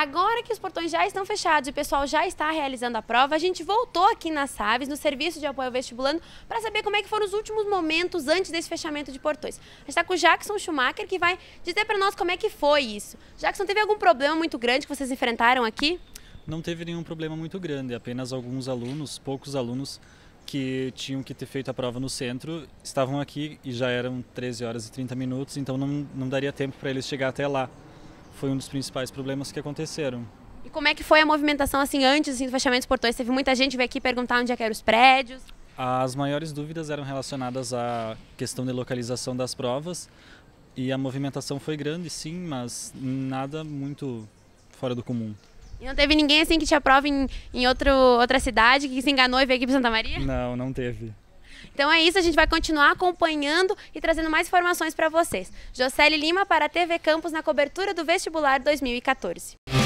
Agora que os portões já estão fechados e o pessoal já está realizando a prova, a gente voltou aqui na Saves, no Serviço de Apoio ao Vestibulando, para saber como é que foram os últimos momentos antes desse fechamento de portões. A gente está com o Jackson Schumacher, que vai dizer para nós como é que foi isso. Jackson, teve algum problema muito grande que vocês enfrentaram aqui? Não teve nenhum problema muito grande, apenas alguns alunos, poucos alunos, que tinham que ter feito a prova no centro estavam aqui e já eram 13 horas e 30 minutos, então não, não daria tempo para eles chegar até lá foi um dos principais problemas que aconteceram. E como é que foi a movimentação assim antes assim, do fechamento dos portões? Teve muita gente veio aqui perguntar onde é que eram os prédios? As maiores dúvidas eram relacionadas à questão de localização das provas e a movimentação foi grande, sim, mas nada muito fora do comum. E não teve ninguém assim que tinha prova em, em outro, outra cidade, que se enganou e veio aqui para Santa Maria? Não, não teve. Então é isso, a gente vai continuar acompanhando e trazendo mais informações para vocês. Jocely Lima para a TV Campos na cobertura do vestibular 2014.